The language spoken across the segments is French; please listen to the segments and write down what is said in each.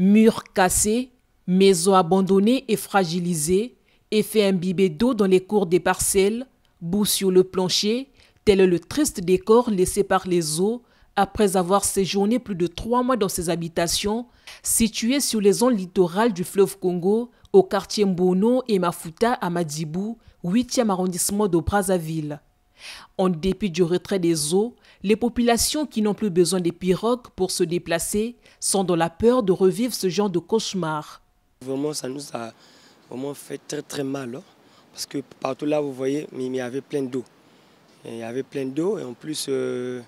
Murs cassés, maisons abandonnées et fragilisées, effets imbibés d'eau dans les cours des parcelles, boue sur le plancher, tel est le triste décor laissé par les eaux après avoir séjourné plus de trois mois dans ces habitations, situées sur les zones littorales du fleuve Congo, au quartier Mbono et Mafuta à Madibou, 8e arrondissement de Brazzaville. En dépit du retrait des eaux, les populations qui n'ont plus besoin des pirogues pour se déplacer sont dans la peur de revivre ce genre de cauchemar. Vraiment, ça nous a vraiment fait très très mal. Hein. parce que partout là, vous voyez, il y avait plein d'eau. Il y avait plein d'eau et en plus, euh,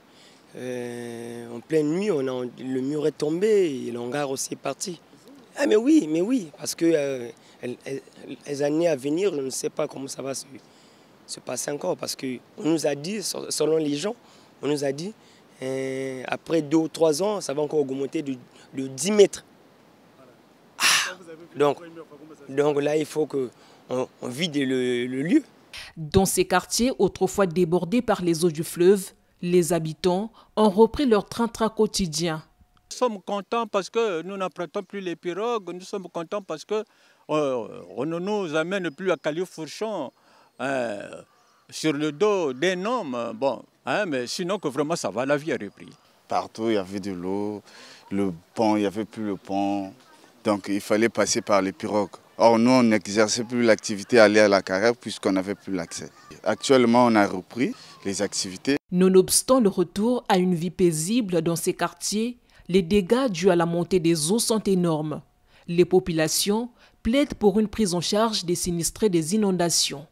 euh, en pleine nuit, le mur est tombé et l'hangar aussi est parti. Ah mais oui, mais oui, parce que euh, les années à venir, je ne sais pas comment ça va se se passer encore parce qu'on nous a dit, selon les gens, on nous a dit, euh, après deux ou trois ans, ça va encore augmenter de, 10 mètres. Ah, donc, là, il faut qu'on on vide le, lieu. Dans ces quartiers autrefois débordés par les eaux du fleuve, les habitants ont repris leur train-train quotidien. Nous sommes contents parce que nous n'apprêtons plus les pirogues, nous sommes contents parce qu'on euh, ne nous amène plus à Califourchon. Euh, sur le dos d'un homme. Bon, hein, mais sinon que vraiment ça va, la vie a repris. Partout, il y avait de l'eau, le pont, il n'y avait plus le pont. Donc il fallait passer par les pirogues. Or, nous, on n'exerçait plus l'activité aller à la carrière puisqu'on n'avait plus l'accès. Actuellement, on a repris les activités. Nonobstant le retour à une vie paisible dans ces quartiers, les dégâts dus à la montée des eaux sont énormes. Les populations plaident pour une prise en charge des sinistrés des inondations.